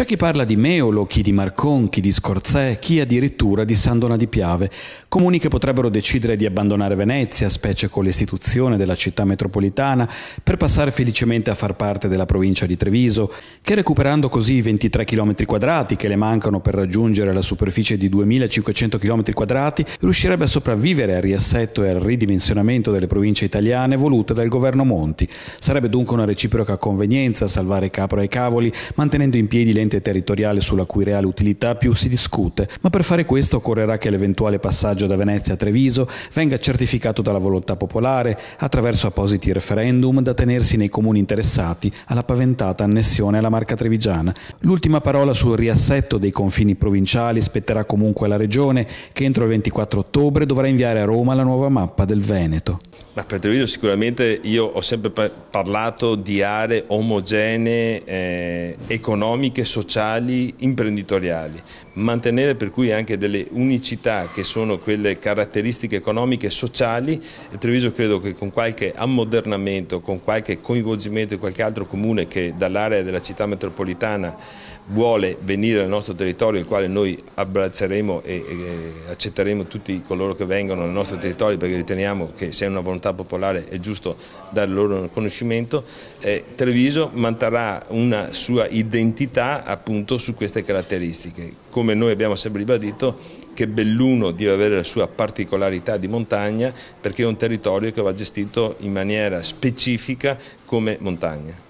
C'è chi parla di Meolo, chi di Marcon, chi di Scorzè, chi addirittura di Sandona di Piave, comuni che potrebbero decidere di abbandonare Venezia, specie con l'istituzione della città metropolitana, per passare felicemente a far parte della provincia di Treviso, che recuperando così i 23 km quadrati che le mancano per raggiungere la superficie di 2500 km quadrati, riuscirebbe a sopravvivere al riassetto e al ridimensionamento delle province italiane volute dal governo Monti. Sarebbe dunque una reciproca convenienza salvare capro ai cavoli, mantenendo in piedi le ente territoriale sulla cui reale utilità più si discute, ma per fare questo occorrerà che l'eventuale passaggio da Venezia a Treviso venga certificato dalla volontà popolare attraverso appositi referendum da tenersi nei comuni interessati alla paventata annessione alla Marca Trevigiana. L'ultima parola sul riassetto dei confini provinciali spetterà comunque alla Regione che entro il 24 ottobre dovrà inviare a Roma la nuova mappa del Veneto. Ma per Treviso sicuramente io ho sempre parlato di aree omogenee, eh, economiche, sociali, imprenditoriali. Mantenere per cui anche delle unicità che sono quelle caratteristiche economiche e sociali, Treviso credo che con qualche ammodernamento, con qualche coinvolgimento di qualche altro comune che dall'area della città metropolitana vuole venire al nostro territorio, il quale noi abbracceremo e, e accetteremo tutti coloro che vengono nel nostro territorio perché riteniamo che sia una volontà volontà popolare è giusto dare loro un riconoscimento, eh, Treviso manterrà una sua identità appunto su queste caratteristiche. Come noi abbiamo sempre ribadito, che Belluno deve avere la sua particolarità di montagna perché è un territorio che va gestito in maniera specifica come montagna.